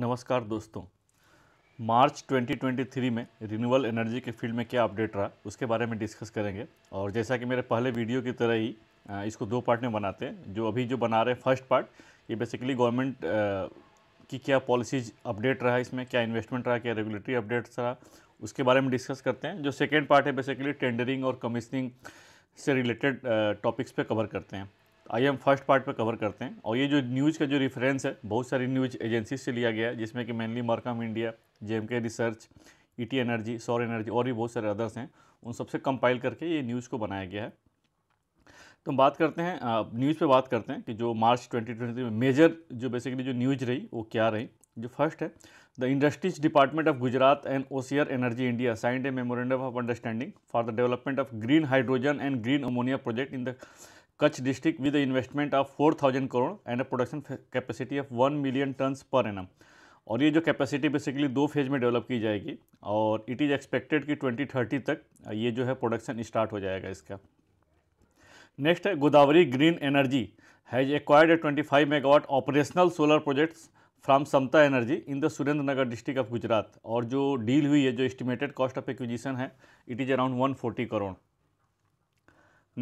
नमस्कार दोस्तों मार्च 2023 में रिन्यूअल एनर्जी के फील्ड में क्या अपडेट रहा उसके बारे में डिस्कस करेंगे और जैसा कि मेरे पहले वीडियो की तरह ही इसको दो पार्ट में बनाते हैं जो अभी जो बना रहे हैं फर्स्ट पार्ट ये बेसिकली गवर्नमेंट की क्या पॉलिसीज अपडेट रहा इसमें क्या इन्वेस्टमेंट रहा क्या रेगुलेटरी अपडेट्स रहा उसके बारे में डिस्कस करते हैं जो सेकेंड पार्ट है बेसिकली टेंडरिंग और कमिश्निंग से रिलेटेड टॉपिक्स पे कवर करते हैं आइए हम फर्स्ट पार्ट पे कवर करते हैं और ये जो न्यूज़ का जो रेफरेंस है बहुत सारी न्यूज एजेंसीज से लिया गया है जिसमें कि मेनली मार्काम इंडिया जे रिसर्च ई एनर्जी सौर एनर्जी और भी बहुत सारे अदर्स हैं उन सबसे कंपाइल करके ये न्यूज़ को बनाया गया है तो हम बात करते हैं न्यूज़ पर बात करते हैं कि जो मार्च ट्वेंटी में मेजर जो बेसिकली जो न्यूज़ रही वो क्या रही जो फर्स्ट है the industries department of Gujarat and Ocior energy India signed a memorandum of understanding for the development of green hydrogen and green ammonia project in the Kutch district with investment of of 4000 crore and a production capacity of 1 million tons per annum और ये जो capacity basically दो phase में develop की जाएगी और it is expected कि 2030 तक ये जो है प्रोडक्शन स्टार्ट हो जाएगा इसका नेक्स्ट है Godavari green energy has acquired a 25 megawatt operational solar projects from Samta energy in the Surendranagar district of Gujarat और जो डील हुई है जो एस्टिमेटेड कॉस्ट ऑफ एक्विजिशन है it is around 140 crore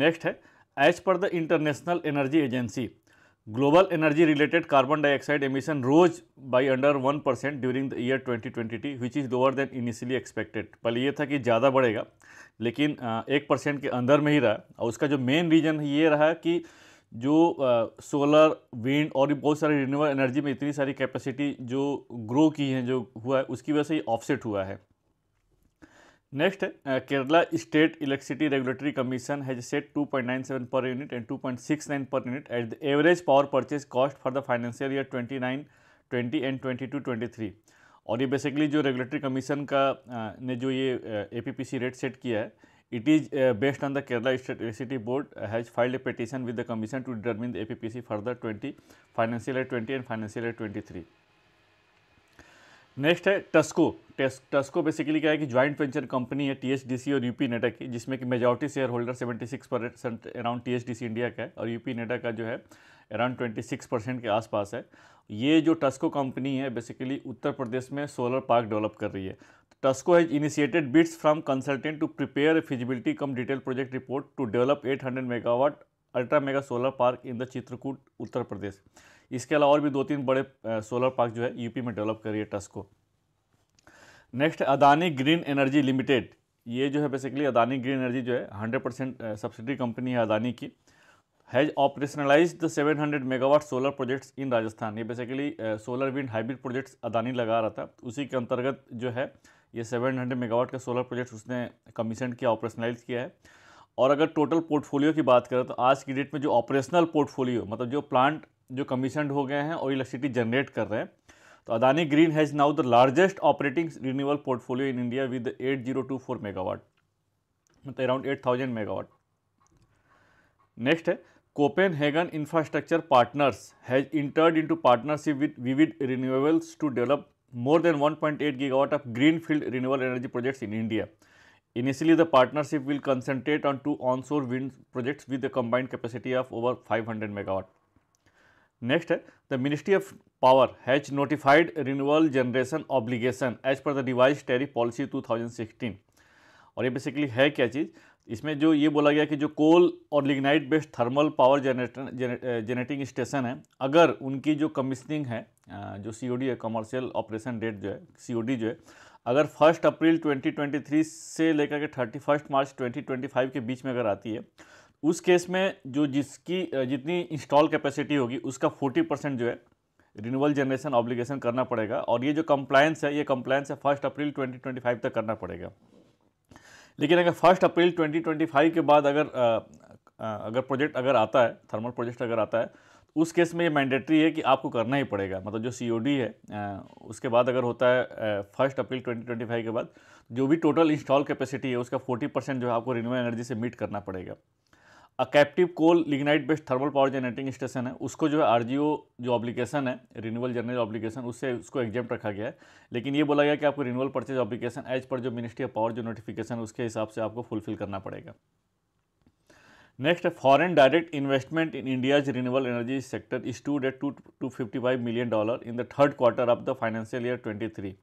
next है as per the international energy agency global energy related carbon dioxide emission rose by under one percent during the year twenty twenty two which is lower then initially expected पहले ये था कि ज़्यादा बढ़ेगा लेकिन एक percent के अंदर में ही रहा और उसका जो मेन रीज़न ये रहा कि जो सोलर विंड और भी बहुत सारे रिन्यूबल एनर्जी में इतनी सारी कैपेसिटी जो ग्रो की है जो हुआ है उसकी वजह से ये ऑफसेट हुआ है next Kerala state electricity regulatory commission has set 2.97 per unit and 2.69 per unit at the average power purchase cost for the financial year 29 20 and 22 23 और ये बेसिकली जो रेगुलेटरी कमीशन का uh, ने जो ये एपीपीसी रेट सेट किया है it is based on the Kerala state electricity board has filed a petition with the commission to determine the APPC for the twenty financial year twenty and financial year 23 next है TUSCO TUSCO basically क्या है कि joint venture company है THDC और UP नेटा की जिसमें कि majority share holder 76 percent around THDC India का है और यूपी नेटा का जो है अराउंड 26 परसेंट के आसपास है ये जो टस्को कंपनी है बेसिकली उत्तर प्रदेश में सोलर पार्क डेवलप कर रही है TUSCO has initiated bids from consultant to prepare feasibility cum detail project report to develop 800 megawatt ultra mega solar park in the Chitrakoot Uttar Pradesh इसके अलावा और भी दो तीन बड़े सोलर पार्क जो है यूपी में डेवलप करिए को next Adani green energy limited ये जो है बेसिकली अदानी ग्रीन एनर्जी जो है हंड्रेड परसेंट सब्सिडी कंपनी है अदानी की has operationalise the 700 megawatt solar projects in Rajasthan ये basically solar wind hybrid projects Adani लगा रहा था उसी के अंतर्गत जो है ये 700 मेगावाट का सोलर प्रोजेक्ट उसने कमीशन किया ऑपरेशनलाइज किया है और अगर टोटल पोर्टफोलियो की बात करें तो आज की डेट में जो ऑपरेशनल पोर्टफोलियो मतलब जो प्लांट जो कमीशन हो गए हैं और इलेक्ट्रिसिटी जनरेट कर रहे हैं तो Adani green has now the largest operating renewal portfolio in India with eight zero two four megawatt मतलब around eight thousand megawatt next है Copenhagen infrastructure partners has entered into partnership with vivid renewables to develop more than one point eight gigawatt of green field renewal energy projects in India initially the partnership will concentrate on two onshore wind projects with the combined capacity of over five hundred megawatt next है the ministry of power has notified renewal generation obligation as per the डिवाइस tariff policy 2016 और ये basically है क्या चीज़ इसमें जो ये बोला गया कि जो कोल और lignite based thermal power generator generating station है अगर उनकी जो कमिश्निंग है जो डी है कमर्शियल ऑपरेशन डेट जो है डी जो है अगर फर्स्ट अप्रैल 2023 से लेकर के थर्टी फर्स्ट मार्च 2025 के बीच में अगर आती है उस केस में जो जिसकी जितनी इंस्टॉल कैपेसिटी होगी उसका 40 परसेंट जो है रिन्यूअल जनरेशन ऑब्लिगेशन करना पड़ेगा और ये जो कंप्लायंस है ये कंप्लायंस है फर्स्ट अप्रैल 2025 तक करना पड़ेगा लेकिन अगर फर्स्ट अप्रैल 2025 के बाद अगर अगर प्रोजेक्ट अगर आता है थर्मल प्रोजेक्ट अगर आता है तो उस केस में ये मैंडेटरी है कि आपको करना ही पड़ेगा मतलब जो सी है उसके बाद अगर होता है फर्स्ट अप्रैल फाइव के बाद जो भी टोटल इंस्टॉल कैपेसिटी है उसका फोर्टी परसेंट जो है आपको रिन्यूअल एनर्जी से मीट करना पड़ेगा a captive coal lignite based thermal power generating station है उसको जो है आर जो ऑब्लिकेशन है रिन्यूअल जनरल ऑब्लिकेशन उससे उसको एग्जाम रखा गया है लेकिन ये बोला गया कि आपको renewal purchase obligation as per जो मिनिस्ट्री ऑफ पावर जो नोटिफिकेशन है उसके हिसाब से आपको फुलफिल करना पड़ेगा नेक्स्ट है foreign direct investment in India's renewal energy sector is to date two two fifty five million dollar in the third quarter of the financial year twenty three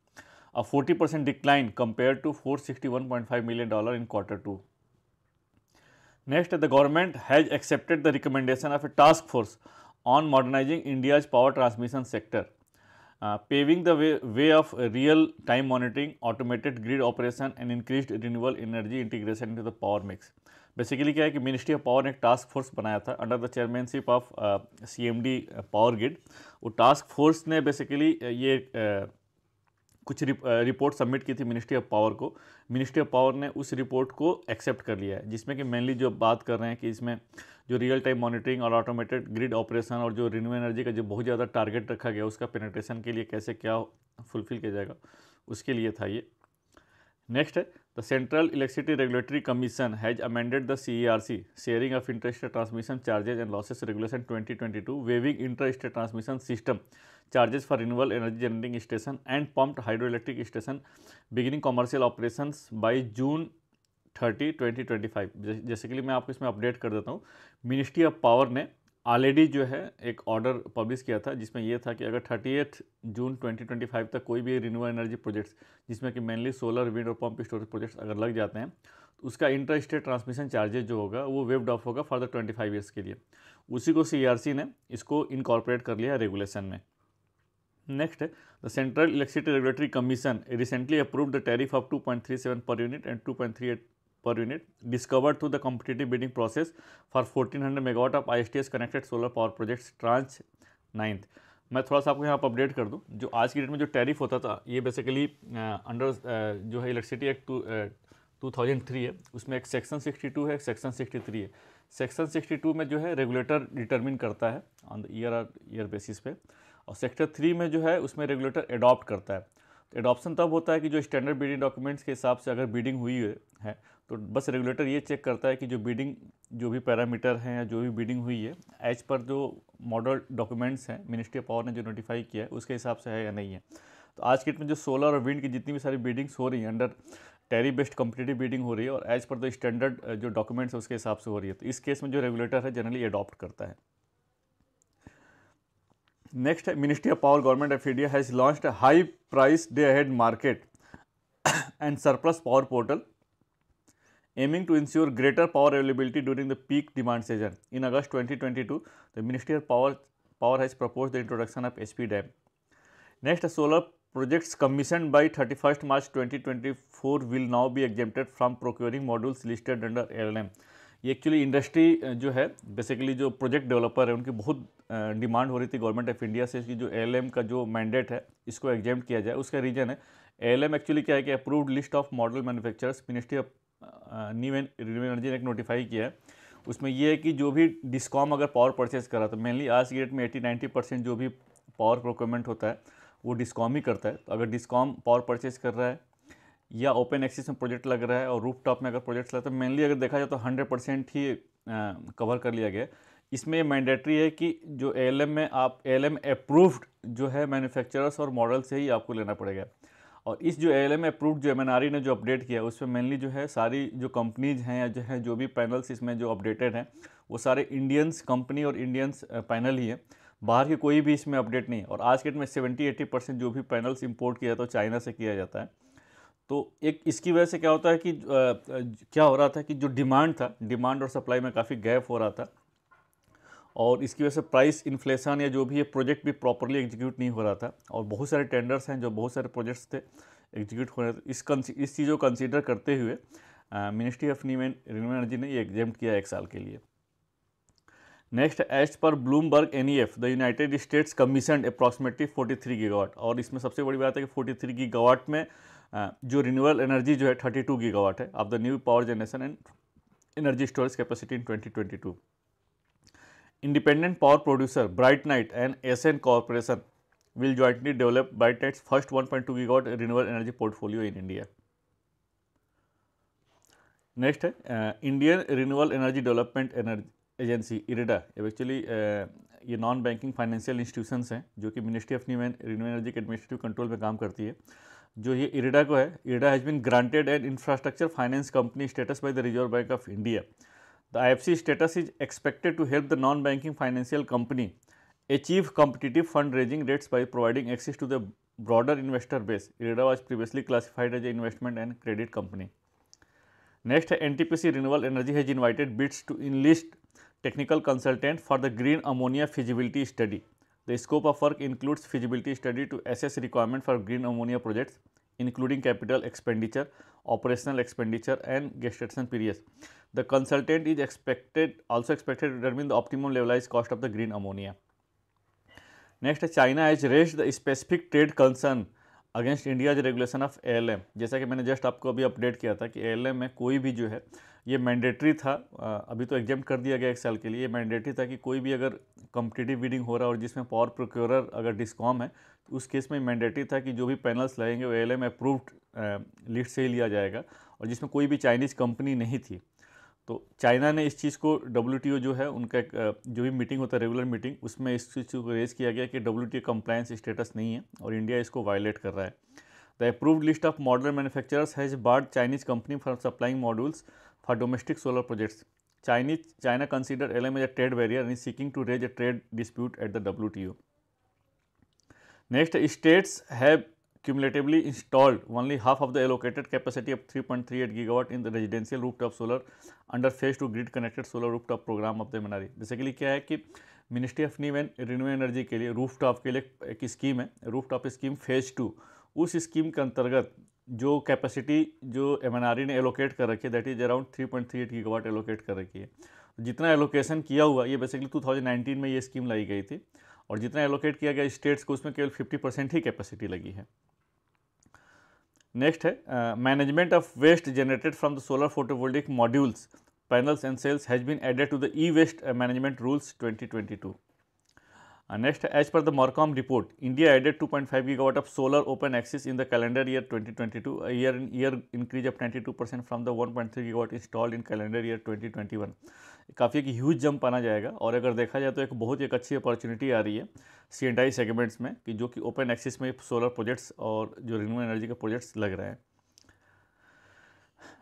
a forty percent decline compare to four sixty one point five million dollar in quarter two next the government has accepted the recommendation of a task force on modernising India's power transmission sector paving the way of real time monitoring automated grid operation and increase renewable energy integration in the power mix basically क्या है कि ministry of power ने एक task force बनाया था under the chairmanship of C M D power grid वो task force ने basically uh, ये uh, कुछ रिप, रिपोर्ट सबमिट की थी मिनिस्ट्री ऑफ पावर को मिनिस्ट्री ऑफ पावर ने उस रिपोर्ट को एक्सेप्ट कर लिया है जिसमें कि मेनली जो बात कर रहे हैं कि इसमें जो रियल टाइम मॉनिटरिंग और ऑटोमेटेड ग्रिड ऑपरेशन और जो रिन्यू एनर्जी का जो बहुत ज़्यादा टारगेट रखा गया उसका पेनेट्रेशन के लिए कैसे क्या फुलफिल किया जाएगा उसके लिए था ये नेक्स्ट है The Central Electricity Regulatory Commission has amended the CERC, Sharing of Interstate Transmission Charges and Losses Regulation 2022, waiving interstate transmission system charges for renewable energy generating station and pumped hydroelectric station beginning commercial operations by June 30, 2025. जैसे कि मैं आपको इसमें update कर देता हूँ ministry of power ने already जो है एक ऑर्डर पब्लिश किया था जिसमें यह था कि अगर थर्टी जून 2025 तक कोई भी रिन्यूएबल एनर्जी प्रोजेक्ट्स जिसमें कि मेनली सोलर विंड और पंप स्टोरेज प्रोजेक्ट्स अगर लग जाते हैं तो उसका इंटर स्टेट ट्रांसमिशन चार्जेज जो होगा वो वेव्ड ऑफ होगा फर्दर ट्वेंटी फाइव ईयर्स के लिए उसी को सी e ने इसको इनकॉर्पोरेट कर लिया रेगुलेशन में next the central electricity regulatory commission recently approve the tariff of two point three seven per unit and two point three eight per unit discovered through the competitive bidding process for 1400 megawatt of ISTS connected solar power projects tranche ninth मैं थोड़ा सा आपको यहाँ पर update कर दूँ जो आज की डेट में जो टैरिफ होता था ये बेसिकली अंडर जो है electricity act two two thousand three है उसमें एक सेक्शन सिक्सटी टू है एक सेक्शन सिक्सटी थ्री है सेक्शन सिक्सटी टू में जो है रेगुलेटर डिटर्मिन करता है on the year year basis पे और सेक्टर थ्री में जो है उसमें रेगुलेटर एडॉप्ट करता है एडॉप्शन तब होता है कि जो स्टैंडर्ड बीडिंग डॉक्यूमेंट्स के हिसाब से अगर बीडिंग हुई है तो बस रेगुलेटर ये चेक करता है कि जो बीडिंग जो भी पैरामीटर हैं या जो भी बीडिंग हुई है एज पर जो मॉडल डॉक्यूमेंट्स हैं मिनिस्ट्री ऑफ पावर ने जो नोटिफाई किया है उसके हिसाब से है या नहीं है तो आज के डेट में जो सोलर और विंड की जितनी भी सारी बीडिंग्स हो रही हैं under tariff based competitive bidding हो रही है और एज पर द स्टैंडर्ड जो डॉक्यूमेंट्स है उसके हिसाब से हो रही है तो इस केस में जो रेगुलेटर है जनरली अडॉप्ट करता है Next, Ministry of Power Government of India has launched a high price day ahead market and surplus power portal aiming to ensure greater power availability during the peak demand season. In August 2022, the Ministry of Power, Power has proposed the introduction of SP dam. Next, solar projects commissioned by 31st March 2024 will now be exempted from procuring modules listed under LLM. ये actually industry जो है basically जो project developer है उनकी बहुत demand हो रही थी गवर्नमेंट ऑफ इंडिया से कि जो एल का जो मैंडेट है इसको एग्जाम किया जाए उसका रीज़न है एल एक्चुअली क्या है कि approved list of model manufacturers ministry of new and energy ने एक नोटिफाई किया है उसमें यह है कि जो भी डिस्कॉम अगर पावर परचेज करा तो मेनली आज की डेट में एटी नाइन्टी परसेंट जो भी पावर प्रोक्योरमेंट होता है वो डिस्कॉम ही करता है तो अगर डिस्कॉम पावर परचेज कर रहा है या ओपन एक्सिस में प्रोजेक्ट लग रहा है और रूफ टॉप में अगर प्रोजेक्ट्स लगता तो मेनली अगर देखा जाए तो हंड्रेड परसेंट ही कवर कर लिया गया इसमें मैंडेटरी है कि जो ए में आप ए अप्रूव्ड जो है मैन्युफैक्चरर्स और मॉडल से ही आपको लेना पड़ेगा और इस जो ए अप्रूव्ड जो एम ने जो अपडेट किया उसमें मेनली जो है सारी जो कंपनीज हैं या जो है जो भी पैनल्स इसमें जो अपडेटेड हैं वो सारे इंडियंस कंपनी और इंडियंस पैनल ही हैं बाहर के कोई भी इसमें अपडेट नहीं है और आज के डेट में सेवेंटी एट्टी परसेंट जो भी पैनल्स इम्पोर्ट किया जाता है तो चाइना से किया जाता है तो एक इसकी वजह से क्या होता है कि आ, क्या हो रहा था कि जो डिमांड था डिमांड और सप्लाई में काफ़ी गैप हो रहा था और इसकी वजह से प्राइस इन्फ्लेशन या जो भी ये प्रोजेक्ट भी प्रॉपरली एग्जीक्यूट नहीं हो रहा था और बहुत सारे टेंडर्स हैं जो बहुत सारे प्रोजेक्ट्स थे एग्जीक्यूट हो थे इस इस चीज़ को कंसिडर करते हुए मिनिस्ट्री ऑफ रिन्यूएबल एनर्जी ने ये एग्जेम्ट किया एक साल के लिए next as per Bloomberg N E F the United States commission approximately forty three और इसमें सबसे बड़ी बात है कि फोर्टी थ्री में जो रिन्यूएबल एनर्जी जो है 32 गीगावाट है of the new power generation and energy storage capacity in twenty twenty two independent power producer Bright Night and S N corporation will jointly develop ByteTech's to 1.2 gigawatt renewable energy portfolio in India next है Indian renewable energy development energy agency IREDA actually ये non banking financial institutions हैं जो कि ministry of new and renewable energy के administrative control में काम करती है जो ये इरेडा को है IREDA has been granted an infrastructure finance company status by the Reserve Bank of India the IFC status is expected to help the non banking financial company achieve competitive fund raising rates by providing access to the broader investor base IREDA was previously classified as a investment and credit company next है N T P C renewable energy has invited bids to enlist technical consultant for the green ammonia feasibility study The scope of work includes feasibility study to assess requirement for green ammonia projects, including capital expenditure, operational expenditure and gestation periods. The consultant is expected also expected to determine the optimum levelized cost of the green ammonia. Next, China has raised the specific trade concern against India जो regulation of a जैसा कि मैंने just आपको अभी update किया था कि ए में कोई भी जो है ये मैंडेटरी था अभी तो एग्जाम कर दिया गया एक साल के लिए मैंडेटरी था कि कोई भी अगर कम्पिटिटिव बीडिंग हो रहा है और जिसमें पावर प्रोक्योरर अगर डिस्कॉम है तो उस केस में मैंडेटरी था कि जो भी पैनल्स लगेंगे वो ए अप्रूव्ड लिस्ट से ही लिया जाएगा और जिसमें कोई भी चाइनीज़ कंपनी नहीं थी तो चाइना ने इस चीज़ को डब्ल्यू जो है उनका जो भी मीटिंग होता है रेगुलर मीटिंग उसमें इस चीज़ को रेज किया गया कि डब्ल्यू कंप्लायंस स्टेटस नहीं है और इंडिया इसको वायलेट कर रहा है the approved list of model manufacturers has barred Chinese company for supplying modules for domestic solar projects Chinese consider L M as a trade trade in seeking to raise a trade dispute at the W T O next states have cumulatively installed only half of the allocated capacity of 3.38 gigawatt in the residential rooftop solar under phase 2 grid connected solar rooftop program of the MNRE. Basically क्या है कि ministry of new and renewable energy के लिए roof top के लिए एक scheme है roof top scheme phase two उस स्कीम के अंतर्गत जो कैपेसिटी जो एम ने एलोकेट कर रखी है that is around 3.38 gigawatt allocate कर रखी है जितना एलोकेशन किया हुआ ये बेसिकली 2019 में ये स्कीम लाई गई थी और जितना एलोकेट किया गया स्टेट्स को उसमें केवल 50 परसेंट ही कैपेसिटी लगी है नेक्स्ट है management of waste generated from the solar photovoltaic modules panels and cells has been added to the e waste management rules 2022 next as per the Mercom report India added 2.5 gigawatt of solar open access in the calendar year 2022 twenty year year year of twenty 92 percent from the 1.3 gigawatt installed in calendar year 2021 काफ़ी एक huge jump आना जाएगा और अगर देखा जाए तो एक बहुत ही एक अच्छी अपॉर्चुनिटी आ रही है सी एंड आई सेगमेंट्स में कि जो कि ओपन एक्सिस में सोलर प्रोजेक्ट्स और जो रिन्यूबल एनर्जी के प्रोजेक्ट्स लग रहे हैं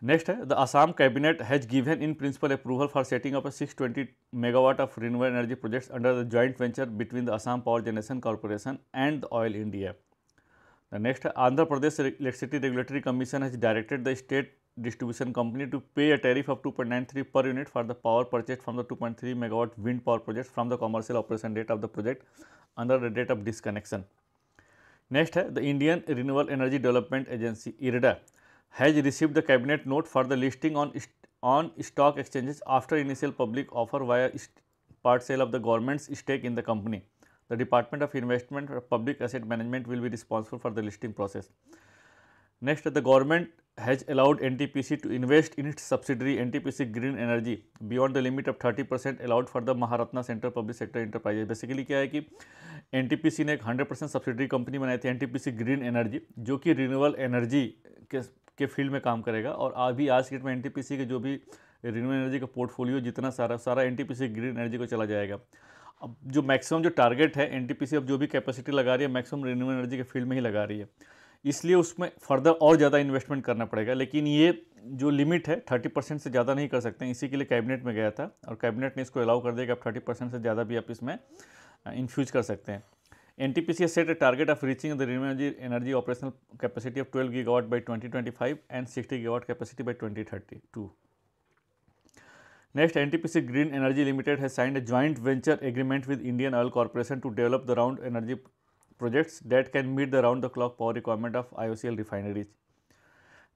नेक्स्ट है the Assam cabinet has given in principle approval for setting up six twenty megawatt of renewable energy projects under the joint venture between the Assam power generation corporation and the Oil India the next Andhra Pradesh electricity regulatory commission has directed the state distribution company to pay a tariff of 2.93 per unit for the power purchased from the 2.3 megawatt wind power project from the commercial operation date of the project under the date of disconnection. Next the Indian Renewable Energy Development Agency IREDA has received the cabinet note for the listing on on stock exchanges after initial public offer via part sale of the government's stake in the company. The Department of Investment or Public Asset Management will be responsible for the listing process. Next, the government has allowed N T P C to invest in it subsidiary N T P C green energy beyond the limit of thirty percent allowed for the Maharatna central public sector Enterprises. Basically क्या है कि N T P सी ने एक hundred percent subsidiary company बनाई थी N T P C green energy जो कि renewable energy के के फील्ड में काम करेगा और अभी आज के डेट में एन टी पी सी के जो भी रिन्यूएबल एनर्जी का पोर्टफोलियो जितना सारा सारा N T P C green energy को चला जाएगा अब जो मैक्सिमम जो टारगेट है एन टी सी अब जो भी कैपेसिटी लगा रही है मैक्सिमम रिन्यूएबल एनर्जी के फील्ड में ही लगा रही है इसलिए उसमें फर्दर और ज़्यादा इन्वेस्टमेंट करना पड़ेगा लेकिन ये जो लिमिट है थर्टी परसेंट से ज़्यादा नहीं कर सकते हैं इसी के लिए कैबिनेट में गया था और कैबिनेट ने इसको अलाउ कर दिया कि आप थर्टी परसेंट से ज़्यादा भी आप इसमें इन्फ्यूज कर सकते हैं N T P C set a target of reaching the renewable energy operational capacity of twelve gigawatt by twenty twenty five and sixty gigawatt capacity by twenty thirty two T P Green Energy Limited has signed a joint venture agreement with Indian oil Corporation to develop the round energy projects that can meet the round the clock power requirement of IOCL refineries.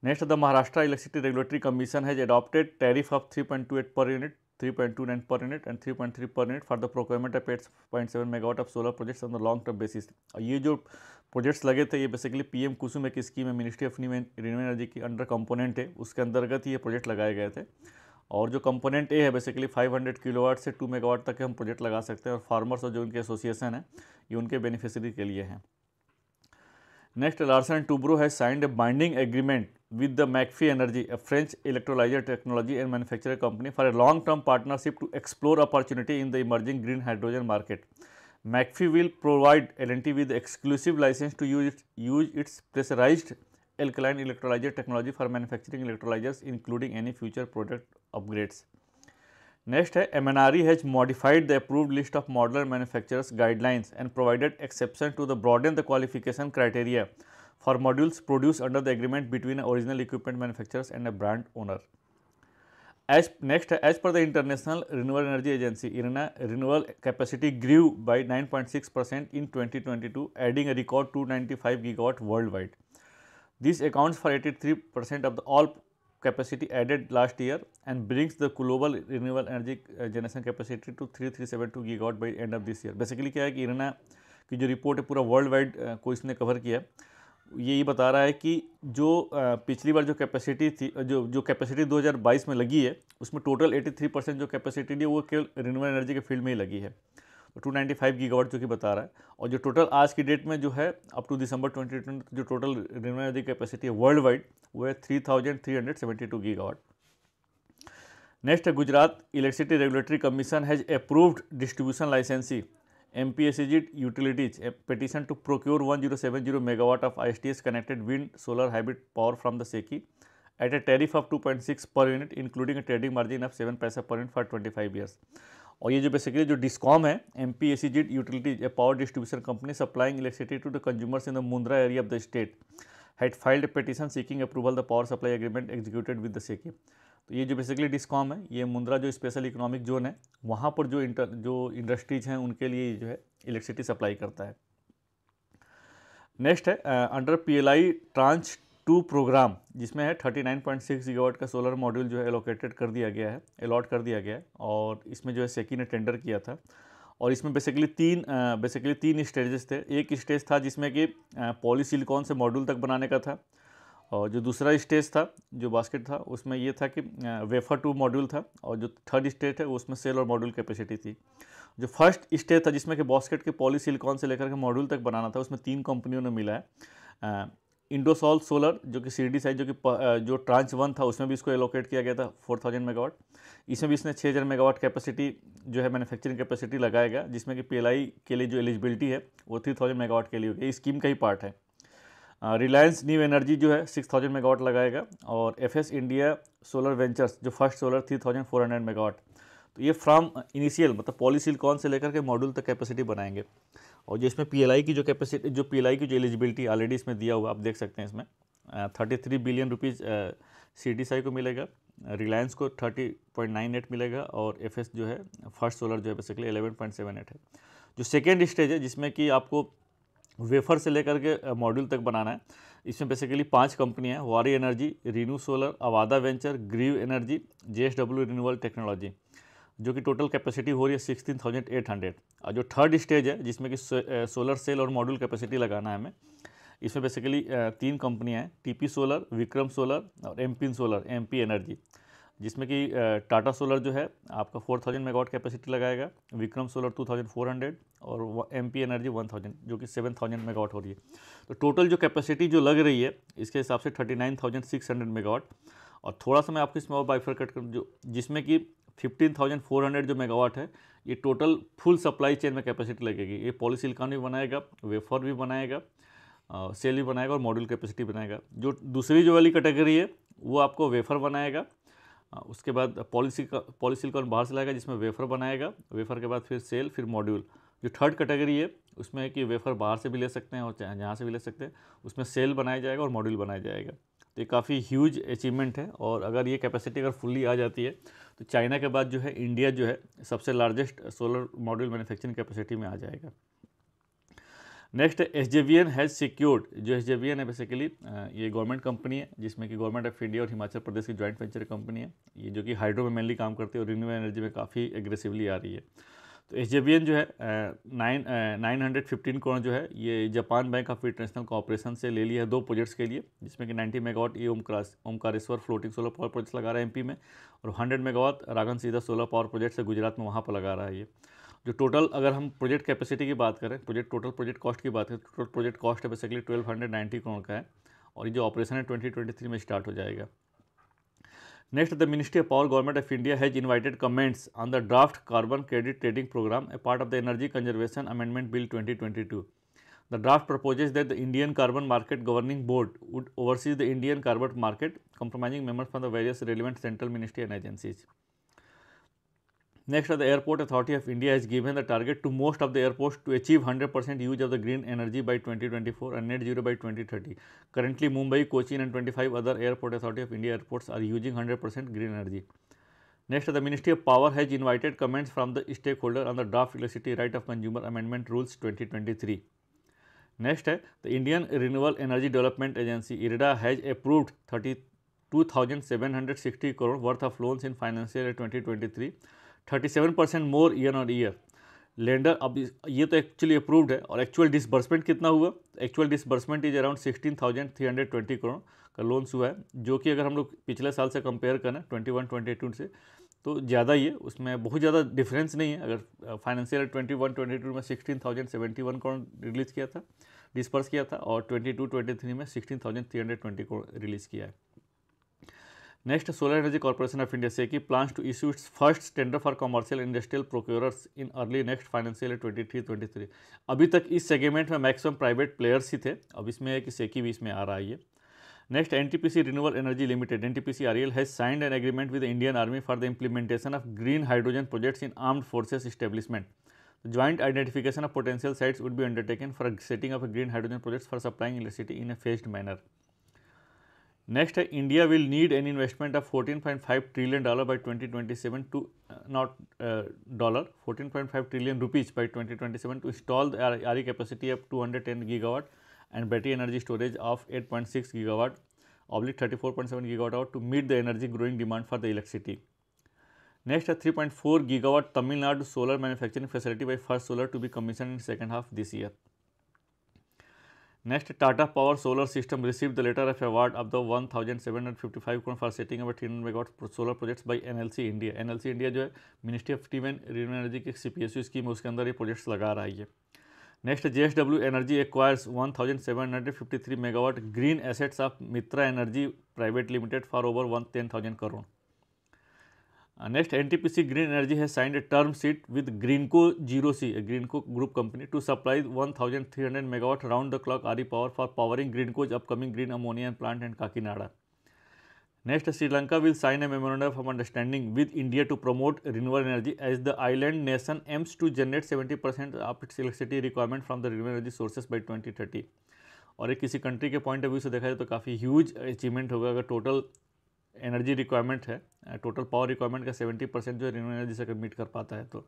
Next, the Maharashtra Electricity Regulatory Commission has adopted tariff of 3.28 per unit, 3.29 per unit and 3.3 per unit for the procurement of 8.7 megawatt of solar projects on the long term basis. और ये जो projects लगे थे ये basically PM कुसुम एक scheme है ministry of renew energy के under component है उसके अंतर्गत ये प्रोजेक्ट लगाए गए थे और जो कंपोनेंट ए है बेसिकली 500 किलोवाट से 2 मेगावाट तक के हम प्रोजेक्ट लगा सकते हैं और फार्मर्स और जो उनके एसोसिएशन है ये उनके बेनिफिशरी के लिए हैं नेक्स्ट लार्सन टूब्रो है signed a binding agreement with the McPhy Energy a French electrolyzer technology and manufacturing company for a long term partnership to explore opportunity in the emerging green hydrogen market McPhy will provide L N T with exclusive license to use use its pressurise alkaline electrolyzer technology for manufacturing electrolyzers including any future product upgrades. Next MNRE has modified the approved list of modular manufacturers guidelines and provided exception to the broaden the qualification criteria for modules produced under the agreement between original equipment manufacturers and a brand owner. As next, as per the International Renewable Energy Agency, IRENA, renewable capacity grew by 9.6 percent in 2022, adding a record 295 gigawatt worldwide. This accounts for 83% of the all capacity added last year and brings the global renewable energy generation capacity to 3372 gigawatt by end of this year. Basically क्या है कि इरना की जो report है पूरा world wide को इसने cover किया है ये ही बता रहा है कि जो पिछली बार जो कैपेसिटी थी जो जो कैपेसिटी 2022 में लगी है उसमें टोटल 83 परसेंट जो कैपेसिटी थी वो केवल रिन्यूएबल एनर्जी के फील्ड में ही लगी है टू नाइन्टी फाइव गीगावाट जो कि बता रहा है और जो टोटल आज की डेट में जो है up to December twenty twenty जो टोटल रिन्यूएबल एनर्जी कैपेसिटी है वर्ल्ड वाइड वो है three thousand three hundred seventy two gigawatt next है Gujarat electricity regulatory commission has approved distribution licensee M P S एजिड utilities a to procure one zero seven zero megawatt of I S connected wind solar hybrid power from the SECI at a tariff of two point six per unit including A trading margin of seven paisa per unit for twenty five years और ये जो basically जो discom है M P एसी utilities utility power distribution company supplying electricity to the consumers in the Mundra area of the state had filed petition seeking approval the power supply agreement executed with the SECI तो ये जो basically discom है ये मुंद्रा जो special economic zone है वहाँ पर जो इंटर जो इंडस्ट्रीज हैं उनके लिए जो है इलेक्ट्रिसिटी सप्लाई करता है नेक्स्ट है under P L I tranche two program जिसमें है 39.6 गीगावाट का सोलर मॉड्यूल जो है एलोकेटेड कर दिया गया है अलॉट कर दिया गया है और इसमें जो है सेकी ने टेंडर किया था और इसमें बेसिकली तीन बेसिकली तीन स्टेजेस थे एक स्टेज था जिसमें कि पॉली सिलिकॉन से मॉड्यूल तक बनाने का था और जो दूसरा स्टेज था जो बास्केट था उसमें ये था कि वेफर टू मॉड्यूल था और जो थर्ड स्टेज है उसमें सेल और मॉड्यूल कैपेसिटी थी जो फर्स्ट स्टेज था जिसमें कि बॉस्केट के पॉली सिलिकॉन से लेकर के मॉड्यूल तक बनाना था उसमें तीन कंपनियों ने मिला है इंडोसॉल सोलर जो कि सी साइज जो कि जो ट्रांच वन था उसमें भी इसको एलोकेट किया गया था फोर थाउजेंड मेगावाट इसमें भी इसने छः हज़ार मेगावाट कैपेसिटी जो है मैन्युफैक्चरिंग कैपेसिटी गया जिसमें कि पी के लिए जो एलिजिबिलिटी है वो थ्री थाउजेंड मेगावाट के लिए होगी ये स्कीम का ही पार्ट है रिलायंस न्यू एनर्जी जो है सिक्स थाउजेंड मेगावाट लगाएगा और F S India solar ventures जो first solar three thousand four hundred megawatt तो ये फ्राम इनिशियल मतलब पॉलिसी कौन से लेकर के मॉड्यूल तक कैपेसिटी बनाएंगे और पी एल पी की जो कैपेसिटी जो पी की जो एलिजिबिलिटी ऑलरेडी इसमें दिया हुआ आप देख सकते हैं इसमें थर्टी थ्री बिलियन रुपीज़ सी को मिलेगा रिलायंस को थर्टी पॉइंट नाइन एट मिलेगा और एफ जो है फर्स्ट सोलर जो है basically eleven point seven eight है जो सेकेंड स्टेज है जिसमें कि आपको वेफर से लेकर के मॉड्यूल तक बनाना है इसमें बेसिकली पांच कंपनियां हैं Waaree energy ReNew solar Avaada venture Grew energy J S W renewal technology जो कि टोटल कैपेसिटी हो रही है सिक्सटीन थाउजेंड एट हंड्रेड और जो थर्ड स्टेज है जिसमें कि सोलर सेल और मॉड्यूल कैपेसिटी लगाना है हमें इसमें बेसिकली तीन कंपनियाँ हैं टीपी सोलर विक्रम सोलर और एमपिन सोलर पी एनर्जी जिसमें कि टाटा सोलर जो है आपका फोर थाउजेंड मेगावाट कैपेसिटी लगाएगा Vikram solar two thousand four hundred और M P energy one thousand जो कि सेवन थाउजेंड मेगावाट हो रही है तो टोटल जो कैपेसिटी जो लग रही है इसके हिसाब से thirty nine thousand six hundred megawatt और थोड़ा सा मैं आपको इसमें और बाइफर कट कर जो जिसमें कि 15,400 जो मेगावाट है ये टोटल फुल सप्लाई चेन में कैपेसिटी लगेगी ये पॉली भी बनाएगा वेफर भी बनाएगा सेल भी बनाएगा और मॉड्यूल कैपेसिटी बनाएगा जो दूसरी जो वाली कैटेगरी है वो आपको वेफर बनाएगा उसके बाद पॉलिसी का पॉलिसिलिकॉन बाहर से लाएगा जिसमें वेफर बनाएगा वेफर के बाद फिर सेल फिर मॉड्यूल जो थर्ड कैटेगरी है उसमें है कि वेफर बाहर से भी ले सकते हैं और यहाँ से भी ले सकते हैं उसमें सेल बनाया जाएगा और मॉड्यूल बनाया जाएगा तो ये काफ़ी ह्यूज अचीवमेंट है और अगर ये कैपेसिटी अगर फुल्ली आ जाती है तो चाइना के बाद जो है इंडिया जो है सबसे largest solar module manufacturing capacity में आ जाएगा next S J V N has secured जो एस जे वी एन है बेसिकली ये गवर्नमेंट कंपनी है जिसमें कि गवर्नमेंट ऑफ इंडिया और हिमाचल प्रदेश की जॉइंट वेंचर कंपनी है ये जो कि हाइड्रो में मेनली काम करती है और रिन्यूएबल एनर्जी में काफ़ी एग्रेसिवली आ रही है तो एच जो है nine nine hundred fifteen crore जो है ये Japan Bank of International Cooperation से ले लिया है दो प्रोजेक्ट्स के लिए जिसमें कि 90 मेगावाट ये ओमकारेश Omkareshwar floating solar power project लगा रहा है एमपी में और 100 मेगावाट रागन सीधा सोलर पावर प्रोजेक्ट से गुजरात में वहाँ पर लगा रहा है ये जो टोटल अगर हम प्रोजेक्ट कैपेसिटी की बात करें प्रोजेक्ट टोटल प्रोजेक्ट कॉस्ट की बात करें तो टोटल प्रोजेक्ट कॉस्ट है बेसिकली ट्वेल्व करोड़ का है और ये जो ऑपरेशन है ट्वेंटी में स्टार्ट हो जाएगा Next, the Ministry of Power Government of India has invited comments on the draft carbon credit trading program, a part of the Energy Conservation Amendment Bill 2022. The draft proposes that the Indian Carbon Market Governing Board would oversee the Indian carbon market, comprising members from the various relevant central ministry and agencies. Next, the Airport Authority of India has given the target to most of the airports to achieve 100 percent use of the green energy by 2024 and net zero by 2030. Currently, Mumbai, Cochin and 25 other Airport Authority of India airports are using 100 percent green energy. Next, the Ministry of Power has invited comments from the stakeholder on the draft electricity right of consumer amendment rules 2023. Next, the Indian Renewable Energy Development Agency IREDA has approved 32,760 crore worth of loans in financial year 2023 37 percent more year on year lender अब ये तो actually approved है और actual disbursement कितना हुआ actual disbursement is around sixteen thousand three hundred twenty crore का loans हुआ है जो कि अगर हम लोग पिछले साल से कंपेयर करें ट्वेंटी वन ट्वेंटी टू से तो ज़्यादा ही है उसमें बहुत ज़्यादा डिफरेंस नहीं है अगर financial twenty one twenty two में sixteen thousand seventy one crore release किया था डिस्पर्स किया था और ट्वेंटी टू ट्वेंटी थ्री में sixteen thousand three hundred twenty crore release किया है एनर्जी कॉर्पोरेशन ऑफ इंडिया से India SECI to issue its first standard for commercial industrial procurers in early next financial twenty three twenty three अभी तक इस segment में maximum private players ही थे अब इसमें है कि सेकी भी इसमें आ रहा है ये next N T P C renewal energy limited N T P C R L has signed an agreement with Indian Army for the implementation of green hydrogen projects in armed forces establishment joint identification of potential sites would be undertaken for setting of green hydrogen projects for supplying electricity in a phased manner Next, India will need an investment of 14.5 trillion dollar by 2027 to uh, not uh, dollar 14.5 trillion rupees by 2027 to install the RE capacity of 210 gigawatt and battery energy storage of 8.6 gigawatt oblique 34.7 gigawatt hour to meet the energy growing demand for the electricity. Next, a 3.4 gigawatt Tamil Nadu solar manufacturing facility by First Solar to be commissioned in second half this year. Next Tata power solar system receive the letter of award of the one thousand seven hundred fifty five crore for setting our three megawatt solar projects by N L C India N L C India जो है ministry of team and renew energy की C P S U scheme उसके अंदर ये projects लगा रहा है next J S W energy acquires one thousand seven hundred fifty three megawatt green assets of Mitra energy private limited for over one ten thousand crore next N T P C green energy है signed a term sheet with Greenko zero C Greenko group company to supply one thousand three hundred megawatt round the clock E power for powering Greenko's upcoming green ammonia plant and Kakinada next Sri Lanka will sign a memorandum of understanding with India to promote renewable energy as the island nation aims to generate seventy percent of its electricity requirement from the renewable energy sources by twenty thirty और एक किसी country के point of view से देखा जाए तो काफ़ी huge achievement होगा अगर टोटल एनर्जी रिक्वायरमेंट है टोटल पावर रिक्वायरमेंट का सेवेंटी परसेंट जो है रिन्यू एनर्जी से अगर मीट कर पाता है तो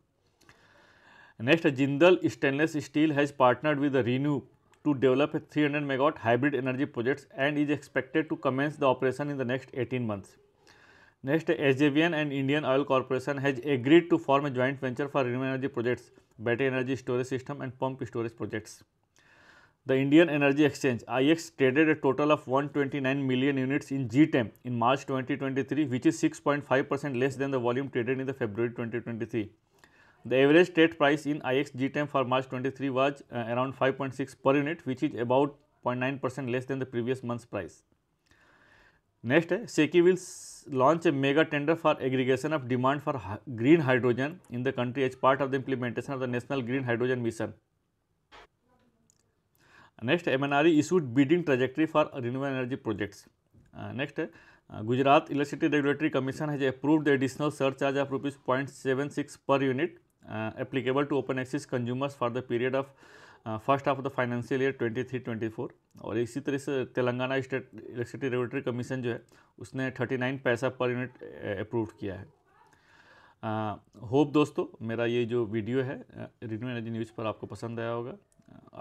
next Jindal stainless steel has partnered with renew to develop a 300 hundred megawatt hybrid energy projects and is expected to commence the operation in the next eighteen months next H and Indian oil corporation has agreed to form a joint venture for renew energy projects battery energy storage system and pump storage projects the Indian Energy Exchange (IX) traded a total of 129 million units in GTEM in March 2023, which is 6.5 percent less than the volume traded in the February 2023. The average trade price in IX GTEM for March 23 was uh, around 5.6 per unit, which is about 0.9 percent less than the previous month's price. Next, SECI will launch a mega tender for aggregation of demand for green hydrogen in the country as part of the implementation of the National Green Hydrogen Mission. Next M N MNRE issued bidding trajectory for renewable energy projects next Gujarat electricity regulatory commission has the additional charge of rupees point seven six per unit applicable to open access consumers for the period of first of the financial year twenty three twenty four और इसी तरह से Telangana state electricity regulatory commission जो है उसने thirty nine पैसा per unit approve किया है होप uh, दोस्तों मेरा ये जो वीडियो है रिन्यू एनर्जी न्यूज़ पर आपको पसंद आया होगा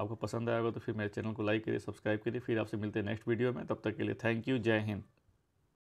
आपको पसंद आया होगा तो फिर मेरे चैनल को लाइक करिए सब्सक्राइब करिए फिर आपसे मिलते हैं नेक्स्ट वीडियो में तब तक के लिए थैंक यू जय हिंद